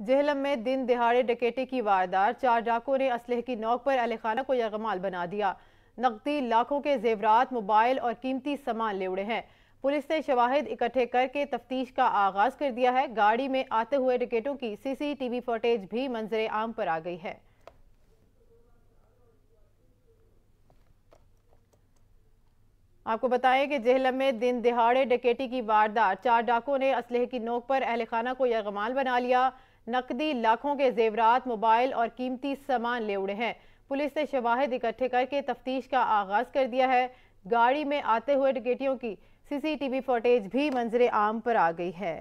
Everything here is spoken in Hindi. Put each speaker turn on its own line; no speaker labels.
जहलम में दिन दिहाड़े डकेटे की वारदात चार डाकों ने असलह की नोक पर खाना को यगमाल बना दिया नकदी लाखों के जेवरात मोबाइल और कीमती सामान ले उड़े हैं पुलिस ने शवाहिद इकट्ठे करके तफ्तीश का आगाज कर दिया है गाड़ी में आते हुए डकेटों की सीसीटीवी फुटेज भी मंजर आम पर आ गई है आपको बताएं कि जहलम में दिन दिहाड़े डकेटी की वारदात चार डाकों ने असलह की नोक पर खाना को यगमाल बना लिया नकदी लाखों के जेवरात मोबाइल और कीमती सामान ले उड़े हैं पुलिस ने शवाहद इकट्ठे करके तफ्तीश का आगाज कर दिया है गाड़ी में आते हुए टिकेटियों की सीसीटीवी फुटेज भी मंजर आम पर आ गई है